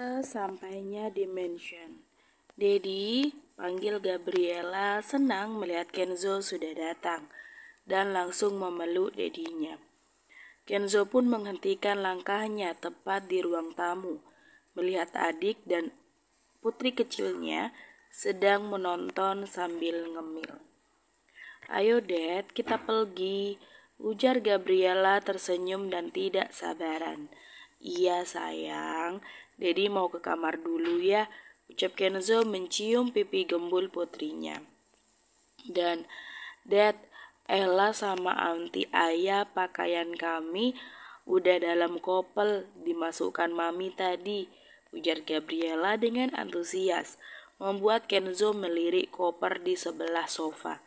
Sampainya di mansion, Dedi panggil Gabriela senang melihat Kenzo sudah datang dan langsung memeluk dedinya. Kenzo pun menghentikan langkahnya tepat di ruang tamu, melihat adik dan putri kecilnya sedang menonton sambil ngemil. Ayo, Dad, kita pergi, ujar Gabriela tersenyum dan tidak sabaran. Iya, sayang, Dedi mau ke kamar dulu ya, ucap Kenzo mencium pipi gembul putrinya. Dan, Dad, Ella sama anti ayah pakaian kami udah dalam kopel dimasukkan mami tadi, ujar Gabriela dengan antusias, membuat Kenzo melirik koper di sebelah sofa.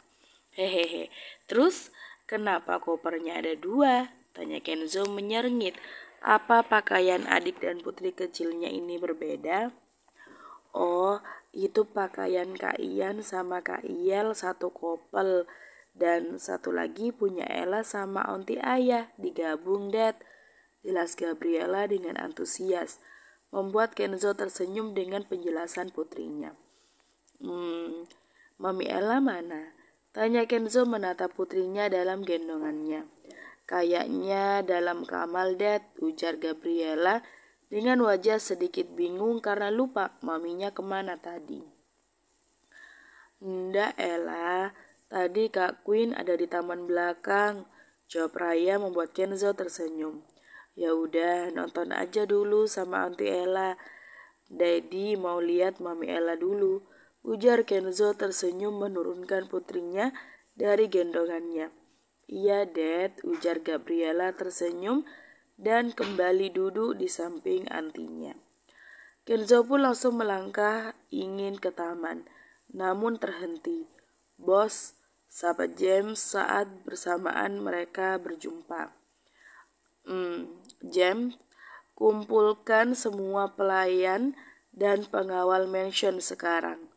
Hehehe, terus kenapa kopernya ada dua? Tanya Kenzo menyeringit. Apa pakaian adik dan putri kecilnya ini berbeda? Oh, itu pakaian Kak Ian sama Kak Iel satu kopel. Dan satu lagi punya Ella sama onti ayah, digabung Dad. Jelas Gabriela dengan antusias, membuat Kenzo tersenyum dengan penjelasan putrinya. Hmm, Mami Ella mana? Tanya Kenzo menatap putrinya dalam gendongannya. Kayaknya dalam kamal, Dad, ujar Gabriela dengan wajah sedikit bingung karena lupa maminya kemana tadi. Nda Ella, tadi Kak Queen ada di taman belakang. Jawab Raya membuat Kenzo tersenyum. Ya udah, nonton aja dulu sama Auntie Ella. Daddy mau lihat Mami Ella dulu. Ujar Kenzo tersenyum menurunkan putrinya dari gendongannya. Iya, Dad, ujar Gabriela tersenyum dan kembali duduk di samping antinya. Kenzo pun langsung melangkah ingin ke taman, namun terhenti. Bos, sahabat James saat bersamaan mereka berjumpa. Hmm, James, kumpulkan semua pelayan dan pengawal mansion sekarang.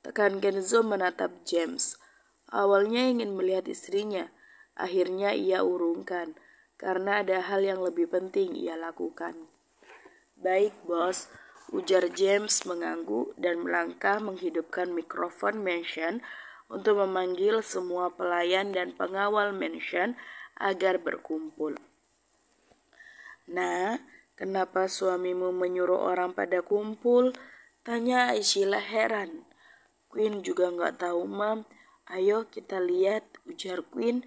Tekan Kenzo menatap James. Awalnya ingin melihat istrinya, Akhirnya ia urungkan, karena ada hal yang lebih penting ia lakukan. Baik, bos, ujar James mengangguk dan melangkah menghidupkan mikrofon mansion untuk memanggil semua pelayan dan pengawal mansion agar berkumpul. Nah, kenapa suamimu menyuruh orang pada kumpul? Tanya Aishila heran. Queen juga nggak tahu, Mam. Ayo kita lihat, ujar Queen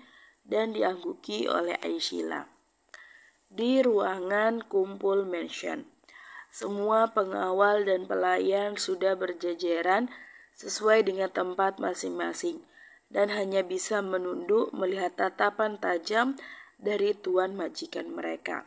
dan diangguki oleh Aishila. Di ruangan kumpul mansion, semua pengawal dan pelayan sudah berjejeran sesuai dengan tempat masing-masing dan hanya bisa menunduk melihat tatapan tajam dari tuan majikan mereka.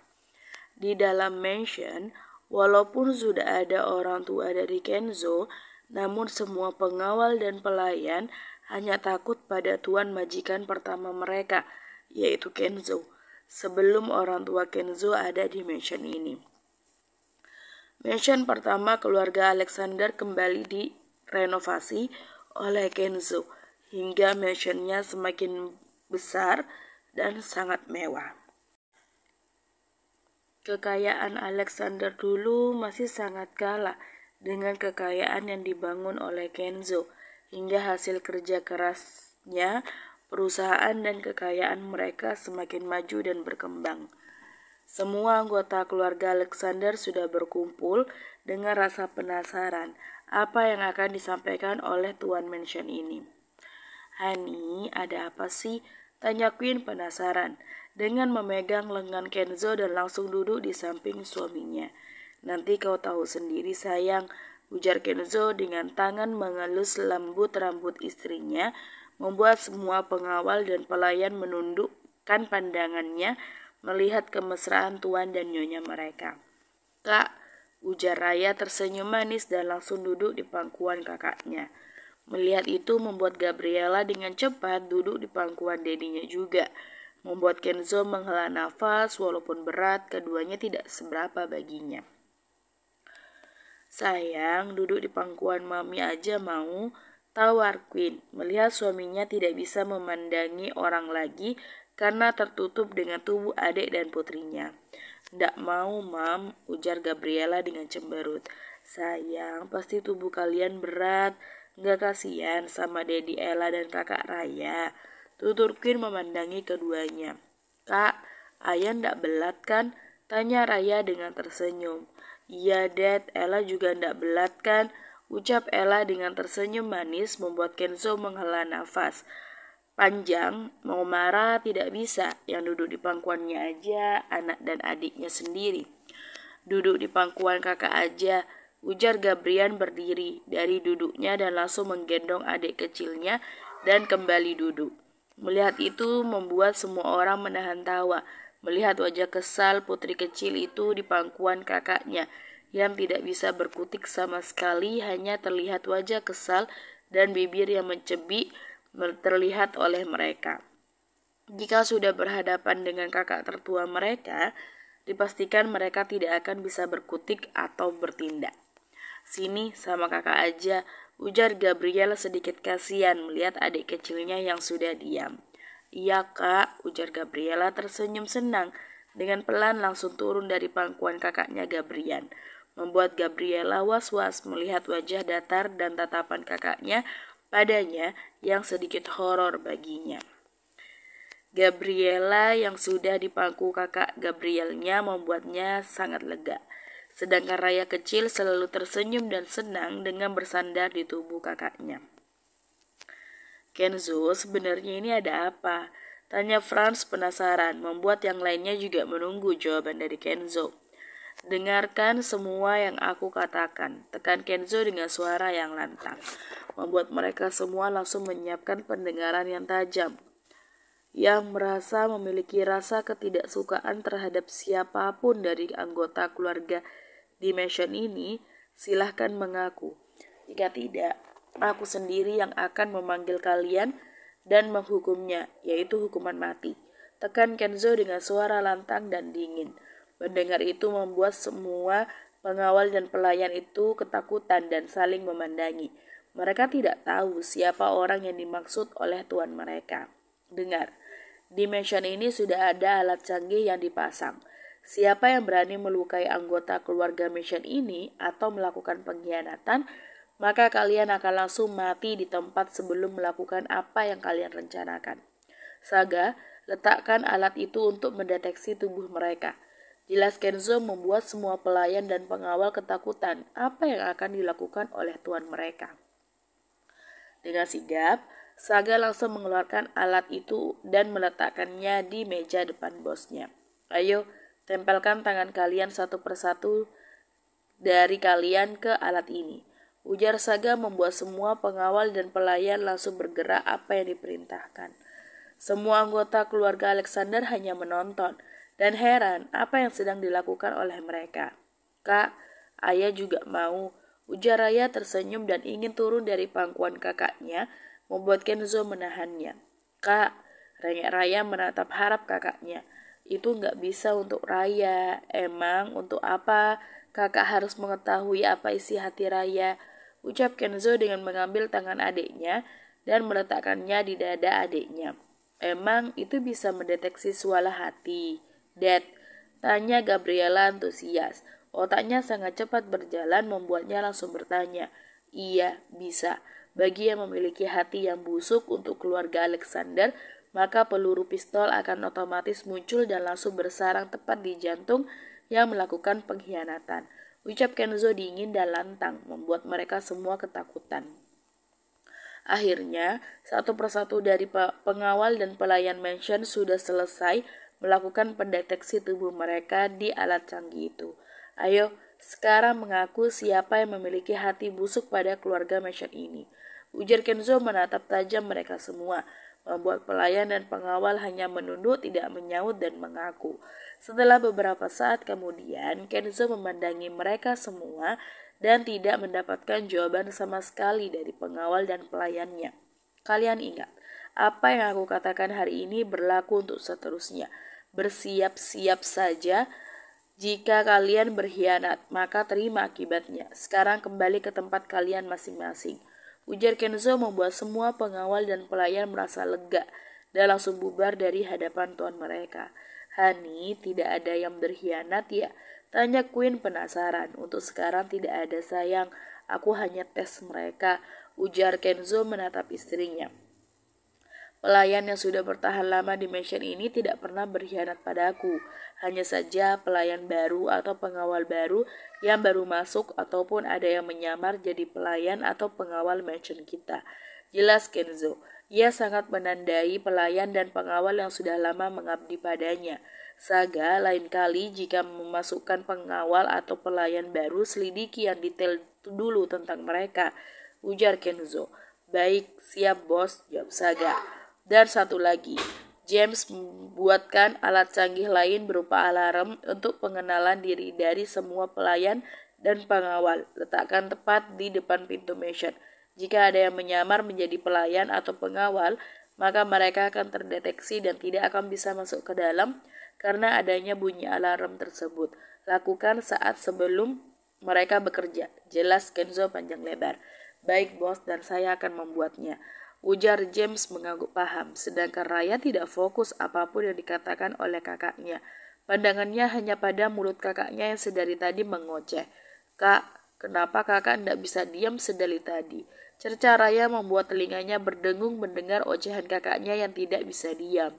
Di dalam mansion, walaupun sudah ada orang tua dari Kenzo, namun semua pengawal dan pelayan hanya takut pada tuan majikan pertama mereka, yaitu Kenzo, sebelum orang tua Kenzo ada di mansion ini. Mansion pertama keluarga Alexander kembali direnovasi oleh Kenzo, hingga mansionnya semakin besar dan sangat mewah. Kekayaan Alexander dulu masih sangat kalah dengan kekayaan yang dibangun oleh Kenzo hingga hasil kerja kerasnya perusahaan dan kekayaan mereka semakin maju dan berkembang. Semua anggota keluarga Alexander sudah berkumpul dengan rasa penasaran apa yang akan disampaikan oleh Tuan Mansion ini. Hani, ada apa sih? Tanya Queen penasaran dengan memegang lengan Kenzo dan langsung duduk di samping suaminya. Nanti kau tahu sendiri sayang, Ujar Kenzo dengan tangan mengelus lembut rambut istrinya, membuat semua pengawal dan pelayan menundukkan pandangannya melihat kemesraan tuan dan nyonya mereka. Kak, ujar Raya tersenyum manis dan langsung duduk di pangkuan kakaknya. Melihat itu membuat Gabriela dengan cepat duduk di pangkuan dedinya juga. Membuat Kenzo menghela nafas walaupun berat keduanya tidak seberapa baginya. Sayang, duduk di pangkuan mami aja mau, tawar Queen. Melihat suaminya tidak bisa memandangi orang lagi karena tertutup dengan tubuh adik dan putrinya. Ndak mau, Mam, ujar Gabriela dengan cemberut. Sayang, pasti tubuh kalian berat. Nggak kasihan sama Dedi Ella dan kakak Raya. Tutur Queen memandangi keduanya. Kak, ayah ndak belat kan? Tanya Raya dengan tersenyum. Iya, Dad, Ella juga ndak belat kan? Ucap Ella dengan tersenyum manis membuat Kenzo menghela nafas. Panjang, mau marah tidak bisa, yang duduk di pangkuannya aja anak dan adiknya sendiri. Duduk di pangkuan kakak aja, ujar Gabrian berdiri dari duduknya dan langsung menggendong adik kecilnya dan kembali duduk. Melihat itu membuat semua orang menahan tawa melihat wajah kesal putri kecil itu di pangkuan kakaknya yang tidak bisa berkutik sama sekali hanya terlihat wajah kesal dan bibir yang mencebik terlihat oleh mereka. Jika sudah berhadapan dengan kakak tertua mereka, dipastikan mereka tidak akan bisa berkutik atau bertindak. Sini sama kakak aja, ujar Gabriel sedikit kasihan melihat adik kecilnya yang sudah diam. Iya kak, ujar Gabriela tersenyum senang. Dengan pelan langsung turun dari pangkuan kakaknya Gabriel, Membuat Gabriela was-was melihat wajah datar dan tatapan kakaknya padanya yang sedikit horor baginya. Gabriela yang sudah dipangku kakak Gabrielnya membuatnya sangat lega. Sedangkan Raya kecil selalu tersenyum dan senang dengan bersandar di tubuh kakaknya. Kenzo, sebenarnya ini ada apa? Tanya Franz penasaran, membuat yang lainnya juga menunggu jawaban dari Kenzo. Dengarkan semua yang aku katakan, tekan Kenzo dengan suara yang lantang. Membuat mereka semua langsung menyiapkan pendengaran yang tajam. Yang merasa memiliki rasa ketidaksukaan terhadap siapapun dari anggota keluarga di mansion ini, silahkan mengaku. Jika tidak, aku sendiri yang akan memanggil kalian dan menghukumnya, yaitu hukuman mati. Tekan Kenzo dengan suara lantang dan dingin. Mendengar itu membuat semua pengawal dan pelayan itu ketakutan dan saling memandangi. Mereka tidak tahu siapa orang yang dimaksud oleh tuan mereka. Dengar, di mansion ini sudah ada alat canggih yang dipasang. Siapa yang berani melukai anggota keluarga mansion ini atau melakukan pengkhianatan, maka kalian akan langsung mati di tempat sebelum melakukan apa yang kalian rencanakan. Saga, letakkan alat itu untuk mendeteksi tubuh mereka. Jelas Kenzo membuat semua pelayan dan pengawal ketakutan apa yang akan dilakukan oleh tuan mereka. Dengan sigap, Saga langsung mengeluarkan alat itu dan meletakkannya di meja depan bosnya. Ayo, tempelkan tangan kalian satu persatu dari kalian ke alat ini. Ujar Saga membuat semua pengawal dan pelayan langsung bergerak apa yang diperintahkan. Semua anggota keluarga Alexander hanya menonton dan heran apa yang sedang dilakukan oleh mereka. Kak, ayah juga mau. Ujar Raya tersenyum dan ingin turun dari pangkuan kakaknya, membuat Kenzo menahannya. Kak, rengek Raya menatap harap kakaknya. Itu nggak bisa untuk Raya. Emang untuk apa kakak harus mengetahui apa isi hati Raya? ucap Kenzo dengan mengambil tangan adiknya dan meletakkannya di dada adiknya. Emang itu bisa mendeteksi suara hati. Dad, tanya Gabriela antusias. Otaknya sangat cepat berjalan membuatnya langsung bertanya. Iya, bisa. Bagi yang memiliki hati yang busuk untuk keluarga Alexander, maka peluru pistol akan otomatis muncul dan langsung bersarang tepat di jantung yang melakukan pengkhianatan. Ucap Kenzo dingin dan lantang, membuat mereka semua ketakutan. Akhirnya, satu persatu dari pengawal dan pelayan mansion sudah selesai melakukan pendeteksi tubuh mereka di alat canggih itu. Ayo, sekarang mengaku siapa yang memiliki hati busuk pada keluarga mansion ini. Ujar Kenzo menatap tajam mereka semua. Membuat pelayan dan pengawal hanya menunduk, tidak menyaut dan mengaku. Setelah beberapa saat kemudian, Kenzo memandangi mereka semua dan tidak mendapatkan jawaban sama sekali dari pengawal dan pelayannya. Kalian ingat, apa yang aku katakan hari ini berlaku untuk seterusnya. Bersiap-siap saja, jika kalian berkhianat, maka terima akibatnya. Sekarang kembali ke tempat kalian masing-masing. Ujar Kenzo membuat semua pengawal dan pelayan merasa lega dan langsung bubar dari hadapan tuan mereka. Hani, tidak ada yang berkhianat ya? Tanya Queen penasaran. Untuk sekarang tidak ada sayang. Aku hanya tes mereka. Ujar Kenzo menatap istrinya. Pelayan yang sudah bertahan lama di mansion ini tidak pernah berkhianat padaku. Hanya saja pelayan baru atau pengawal baru yang baru masuk ataupun ada yang menyamar jadi pelayan atau pengawal mansion kita. Jelas Kenzo, ia sangat menandai pelayan dan pengawal yang sudah lama mengabdi padanya. Saga, lain kali jika memasukkan pengawal atau pelayan baru, selidiki yang detail dulu tentang mereka. Ujar Kenzo. Baik, siap bos, jawab Saga. Dan satu lagi, James membuatkan alat canggih lain berupa alarm untuk pengenalan diri dari semua pelayan dan pengawal. Letakkan tepat di depan pintu mansion. Jika ada yang menyamar menjadi pelayan atau pengawal, maka mereka akan terdeteksi dan tidak akan bisa masuk ke dalam karena adanya bunyi alarm tersebut. Lakukan saat sebelum mereka bekerja. Jelas Kenzo panjang lebar. Baik bos dan saya akan membuatnya. Ujar James mengangguk paham, sedangkan Raya tidak fokus apapun yang dikatakan oleh kakaknya. Pandangannya hanya pada mulut kakaknya yang sedari tadi mengoceh. Kak, kenapa kakak tidak bisa diam sedari tadi? Cerca Raya membuat telinganya berdengung mendengar ocehan kakaknya yang tidak bisa diam.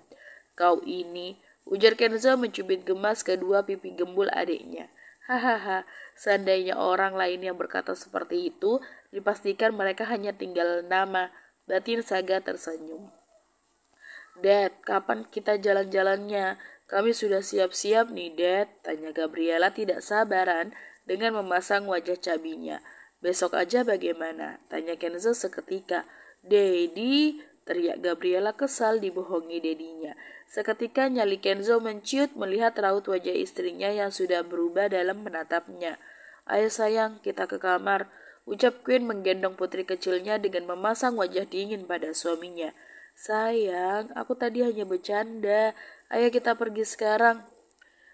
Kau ini, ujar Kenzo mencubit gemas kedua pipi gembul adiknya. Hahaha, seandainya orang lain yang berkata seperti itu, dipastikan mereka hanya tinggal nama. Batin Saga tersenyum. Dad, kapan kita jalan-jalannya? Kami sudah siap-siap nih, Dad, tanya Gabriela tidak sabaran dengan memasang wajah cabinya. Besok aja bagaimana? Tanya Kenzo seketika. Daddy! teriak Gabriela kesal dibohongi dedinya. Seketika nyali Kenzo menciut melihat raut wajah istrinya yang sudah berubah dalam menatapnya. Ayo sayang, kita ke kamar ucap Queen menggendong putri kecilnya dengan memasang wajah dingin pada suaminya. Sayang, aku tadi hanya bercanda. Ayo kita pergi sekarang.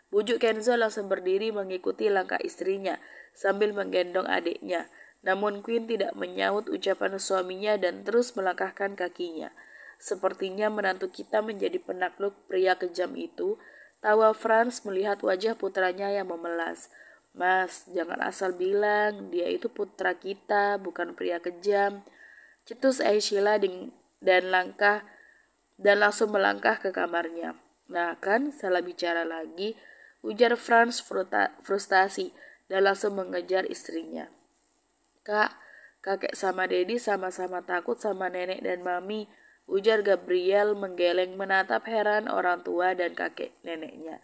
Bujuk Kenzo langsung berdiri mengikuti langkah istrinya sambil menggendong adiknya. Namun Queen tidak menyaut ucapan suaminya dan terus melangkahkan kakinya. Sepertinya menantu kita menjadi penakluk pria kejam itu. Tawa Franz melihat wajah putranya yang memelas. Mas, jangan asal bilang, dia itu putra kita, bukan pria kejam. Cetus Aishila dan langkah dan langsung melangkah ke kamarnya. Nah kan, salah bicara lagi, ujar Franz frustasi dan langsung mengejar istrinya. Kak, kakek sama Dedi sama-sama takut sama nenek dan mami, ujar Gabriel menggeleng menatap heran orang tua dan kakek neneknya.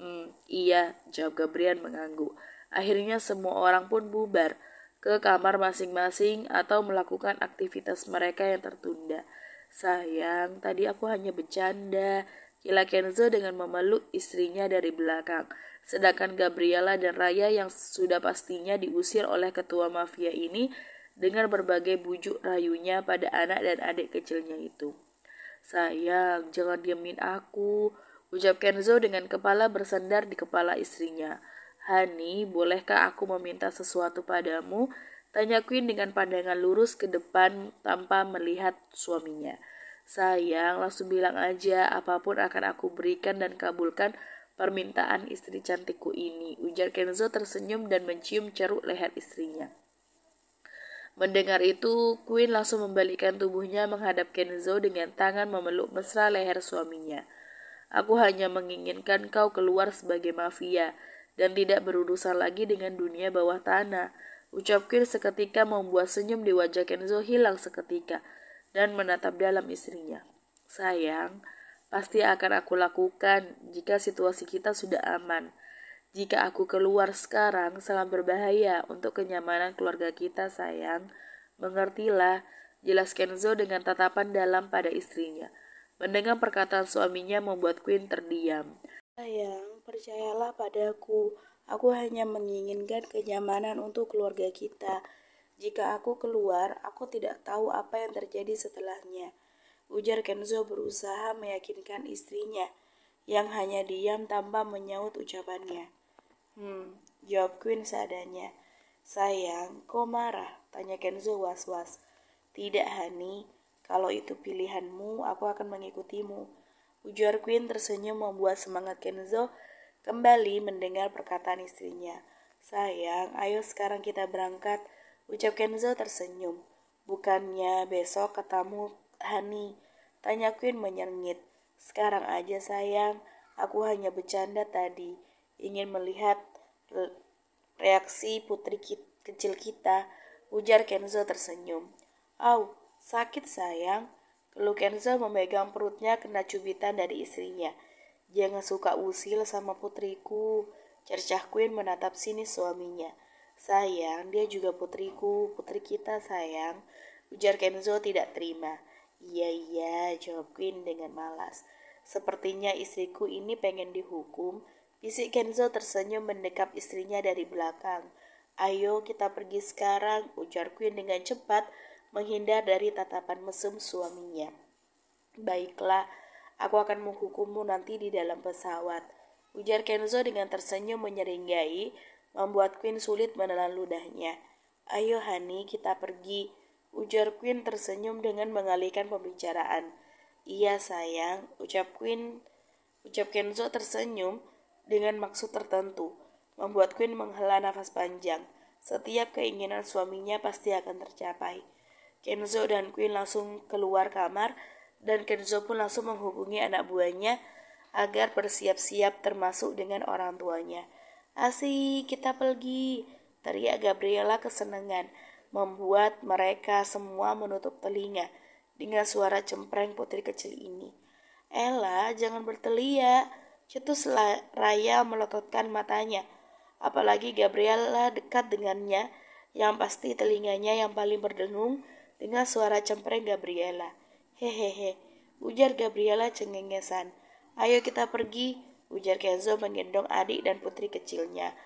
Hmm, iya, jawab Gabriel mengangguk. Akhirnya semua orang pun bubar ke kamar masing-masing atau melakukan aktivitas mereka yang tertunda. Sayang, tadi aku hanya bercanda. Kila Kenzo dengan memeluk istrinya dari belakang. Sedangkan Gabriela dan Raya yang sudah pastinya diusir oleh ketua mafia ini dengan berbagai bujuk rayunya pada anak dan adik kecilnya itu. Sayang, jangan diamin aku. Ucap Kenzo dengan kepala bersandar di kepala istrinya. Hani, bolehkah aku meminta sesuatu padamu? Tanya Queen dengan pandangan lurus ke depan tanpa melihat suaminya. Sayang, langsung bilang aja apapun akan aku berikan dan kabulkan permintaan istri cantikku ini. Ujar Kenzo tersenyum dan mencium ceruk leher istrinya. Mendengar itu, Queen langsung membalikkan tubuhnya menghadap Kenzo dengan tangan memeluk mesra leher suaminya. Aku hanya menginginkan kau keluar sebagai mafia dan tidak berurusan lagi dengan dunia bawah tanah. Ucap Kir seketika membuat senyum di wajah Kenzo hilang seketika dan menatap dalam istrinya. Sayang, pasti akan aku lakukan jika situasi kita sudah aman. Jika aku keluar sekarang, sangat berbahaya untuk kenyamanan keluarga kita, sayang. Mengertilah, jelas Kenzo dengan tatapan dalam pada istrinya. Mendengar perkataan suaminya membuat Queen terdiam. Sayang, percayalah padaku. Aku hanya menginginkan kenyamanan untuk keluarga kita. Jika aku keluar, aku tidak tahu apa yang terjadi setelahnya. Ujar Kenzo berusaha meyakinkan istrinya, yang hanya diam tanpa menyaut ucapannya. Hmm, jawab Queen seadanya. Sayang, kau marah? Tanya Kenzo was-was. Tidak, Hani. Kalau itu pilihanmu, aku akan mengikutimu. Ujar Queen tersenyum membuat semangat Kenzo kembali mendengar perkataan istrinya. Sayang, ayo sekarang kita berangkat, ucap Kenzo tersenyum. Bukannya besok ketemu Hani, tanya Queen menyengit. Sekarang aja sayang, aku hanya bercanda tadi. Ingin melihat reaksi putri kecil kita, ujar Kenzo tersenyum. Oh, Sakit sayang, keluh Kenzo memegang perutnya kena cubitan dari istrinya. Jangan suka usil sama putriku, cercah Queen menatap sini suaminya. Sayang, dia juga putriku, putri kita sayang. Ujar Kenzo tidak terima. Iya, iya, jawab Queen dengan malas. Sepertinya istriku ini pengen dihukum. Bisik Kenzo tersenyum mendekap istrinya dari belakang. Ayo kita pergi sekarang, ujar Queen dengan cepat menghindar dari tatapan mesum suaminya. Baiklah, aku akan menghukummu nanti di dalam pesawat. Ujar Kenzo dengan tersenyum menyeringai, membuat Queen sulit menelan ludahnya. Ayo Hani, kita pergi. Ujar Queen tersenyum dengan mengalihkan pembicaraan. Iya sayang, ucap Queen. Ucap Kenzo tersenyum dengan maksud tertentu, membuat Queen menghela nafas panjang. Setiap keinginan suaminya pasti akan tercapai. Kenzo dan Queen langsung keluar kamar dan Kenzo pun langsung menghubungi anak buahnya agar bersiap-siap termasuk dengan orang tuanya. Asik, kita pergi, teriak Gabriela kesenangan, membuat mereka semua menutup telinga dengan suara cempreng putri kecil ini. Ella, jangan berteriak, cetus Raya melototkan matanya. Apalagi Gabriela dekat dengannya, yang pasti telinganya yang paling berdengung dengan suara cempreng Gabriela. Hehehe, ujar Gabriela cengengesan. Ayo kita pergi, ujar Kenzo menggendong adik dan putri kecilnya.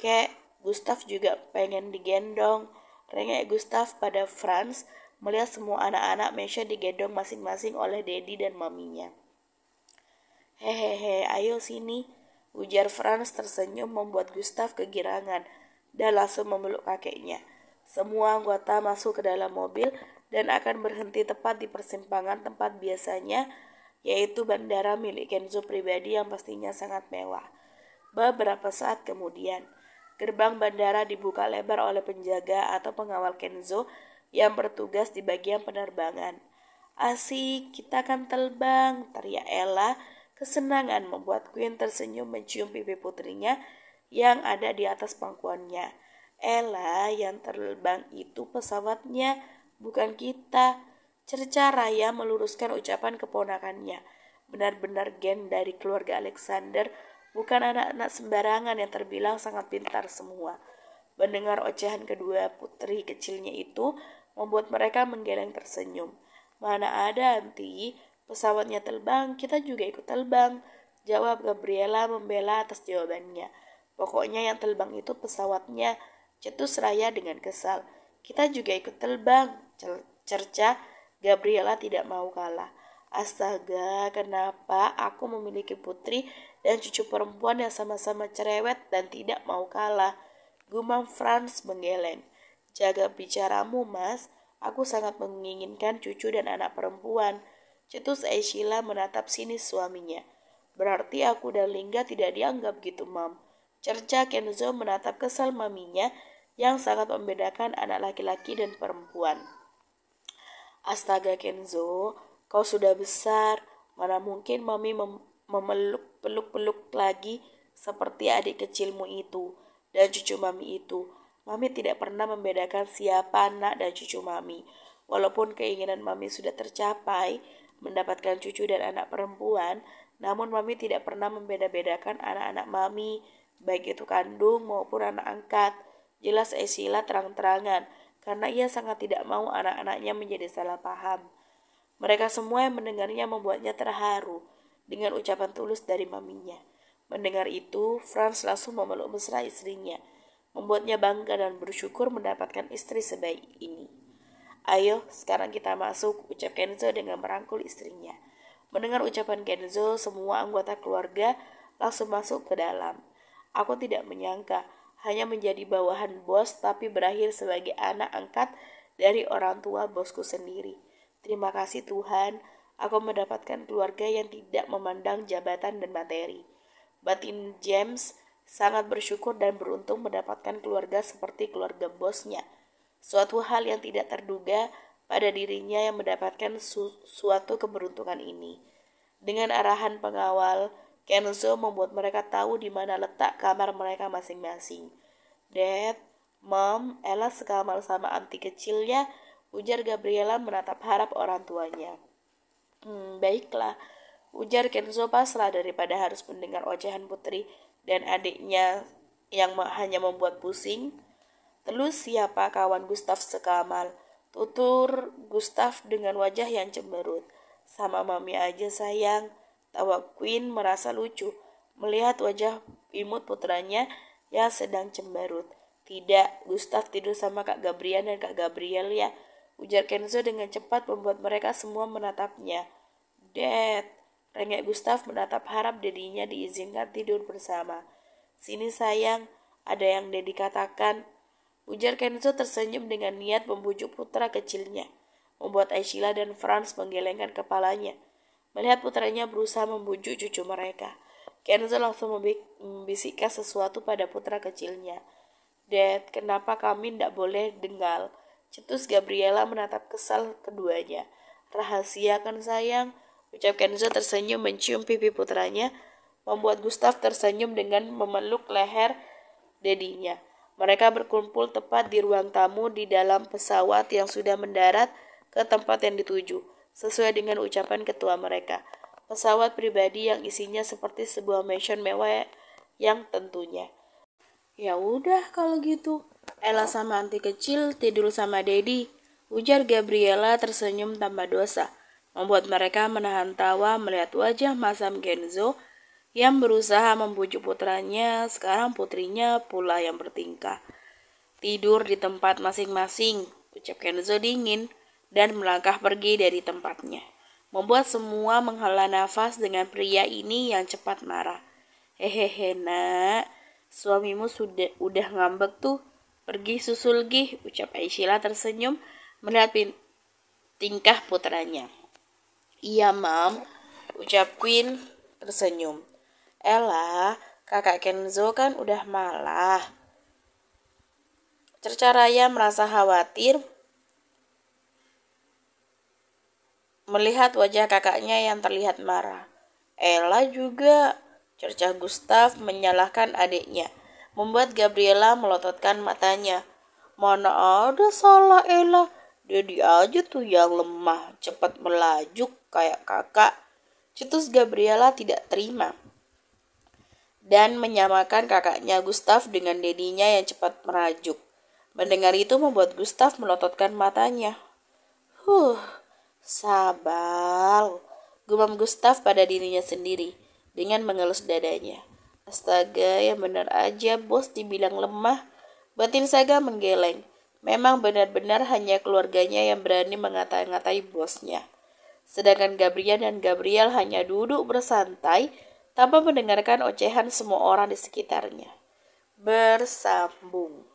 Kek, Gustav juga pengen digendong. Rengek Gustav pada Franz melihat semua anak-anak Mesha digendong masing-masing oleh Dedi dan maminya. Hehehe, ayo sini, ujar Franz tersenyum membuat Gustav kegirangan dan langsung memeluk kakeknya. Semua anggota masuk ke dalam mobil dan akan berhenti tepat di persimpangan tempat biasanya, yaitu bandara milik Kenzo pribadi yang pastinya sangat mewah. Beberapa saat kemudian, gerbang bandara dibuka lebar oleh penjaga atau pengawal Kenzo yang bertugas di bagian penerbangan. Asik, kita akan terbang, teriak Ella. Kesenangan membuat Queen tersenyum mencium pipi putrinya yang ada di atas pangkuannya. Ella yang terbang itu pesawatnya, bukan kita. Cerca Raya meluruskan ucapan keponakannya. Benar-benar gen dari keluarga Alexander, bukan anak-anak sembarangan yang terbilang sangat pintar semua. Mendengar ocehan kedua putri kecilnya itu membuat mereka menggeleng tersenyum. Mana ada nanti pesawatnya terbang, kita juga ikut terbang. Jawab Gabriela membela atas jawabannya. Pokoknya yang terbang itu pesawatnya, Cetus Raya dengan kesal. Kita juga ikut terbang, cerca Gabriela tidak mau kalah. Astaga, kenapa aku memiliki putri dan cucu perempuan yang sama-sama cerewet dan tidak mau kalah? Gumam Franz menggeleng. Jaga bicaramu, Mas. Aku sangat menginginkan cucu dan anak perempuan. Cetus Aishila menatap sinis suaminya. Berarti aku dan Lingga tidak dianggap gitu, Mam. Cerca Kenzo menatap kesal maminya yang sangat membedakan anak laki-laki dan perempuan. Astaga Kenzo, kau sudah besar, mana mungkin mami mem memeluk peluk-peluk lagi seperti adik kecilmu itu dan cucu mami itu. Mami tidak pernah membedakan siapa anak dan cucu mami. Walaupun keinginan mami sudah tercapai mendapatkan cucu dan anak perempuan, namun mami tidak pernah membeda-bedakan anak-anak mami, baik itu kandung maupun anak angkat. Jelas Esila terang-terangan, karena ia sangat tidak mau anak-anaknya menjadi salah paham. Mereka semua yang mendengarnya membuatnya terharu dengan ucapan tulus dari maminya. Mendengar itu, Franz langsung memeluk mesra istrinya, membuatnya bangga dan bersyukur mendapatkan istri sebaik ini. Ayo, sekarang kita masuk, ucap Kenzo dengan merangkul istrinya. Mendengar ucapan Kenzo, semua anggota keluarga langsung masuk ke dalam. Aku tidak menyangka hanya menjadi bawahan bos tapi berakhir sebagai anak angkat dari orang tua bosku sendiri. Terima kasih Tuhan, aku mendapatkan keluarga yang tidak memandang jabatan dan materi. Batin James sangat bersyukur dan beruntung mendapatkan keluarga seperti keluarga bosnya. Suatu hal yang tidak terduga pada dirinya yang mendapatkan su suatu keberuntungan ini. Dengan arahan pengawal, Kenzo membuat mereka tahu di mana letak kamar mereka masing-masing. Dad, Mom, Ella sekamar sama anti kecilnya, ujar Gabriela menatap harap orang tuanya. Hmm, baiklah, ujar Kenzo pasrah daripada harus mendengar ocehan putri dan adiknya yang hanya membuat pusing. Telus siapa kawan Gustav sekamal? Tutur Gustav dengan wajah yang cemberut. Sama mami aja sayang, Tawa Queen merasa lucu melihat wajah imut putranya yang sedang cemberut. Tidak, Gustav tidur sama Kak Gabriel dan Kak Gabriel ya. Ujar Kenzo dengan cepat membuat mereka semua menatapnya. Dad, rengek Gustav menatap harap dedinya diizinkan tidur bersama. Sini sayang, ada yang dedi katakan. Ujar Kenzo tersenyum dengan niat membujuk putra kecilnya. Membuat Aishila dan Franz menggelengkan kepalanya. Melihat putranya berusaha membujuk cucu mereka, Kenzo langsung membisikkan sesuatu pada putra kecilnya. Dad, kenapa kami tidak boleh dengar? Cetus Gabriela menatap kesal keduanya. Rahasiakan sayang, ucap Kenzo tersenyum mencium pipi putranya, membuat Gustav tersenyum dengan memeluk leher dedinya. Mereka berkumpul tepat di ruang tamu di dalam pesawat yang sudah mendarat ke tempat yang dituju sesuai dengan ucapan ketua mereka. Pesawat pribadi yang isinya seperti sebuah mansion mewah yang tentunya. Ya udah kalau gitu. Ella sama anti kecil tidur sama Dedi. Ujar Gabriela tersenyum tanpa dosa. Membuat mereka menahan tawa melihat wajah Masam Genzo yang berusaha membujuk putranya, sekarang putrinya pula yang bertingkah. Tidur di tempat masing-masing, ucap Genzo dingin dan melangkah pergi dari tempatnya. Membuat semua menghela nafas dengan pria ini yang cepat marah. Hehehe nak, suamimu sudah udah ngambek tuh. Pergi susul gih, ucap Aisyah tersenyum melihat tingkah putranya. Iya mam, ucap Queen tersenyum. Ella, kakak Kenzo kan udah malah. Cercaraya merasa khawatir melihat wajah kakaknya yang terlihat marah. Ella juga cerca Gustav menyalahkan adiknya, membuat Gabriela melototkan matanya. Mana ada salah Ella, Dedi aja tuh yang lemah, cepat melajuk kayak kakak. Cetus Gabriela tidak terima dan menyamakan kakaknya Gustav dengan dedinya yang cepat merajuk. Mendengar itu membuat Gustav melototkan matanya. Huh, Sabal, gumam Gustaf pada dirinya sendiri dengan mengelus dadanya. Astaga, yang benar aja bos dibilang lemah. Batin Saga menggeleng. Memang benar-benar hanya keluarganya yang berani mengatai ngatai bosnya. Sedangkan Gabriel dan Gabriel hanya duduk bersantai tanpa mendengarkan ocehan semua orang di sekitarnya. Bersambung.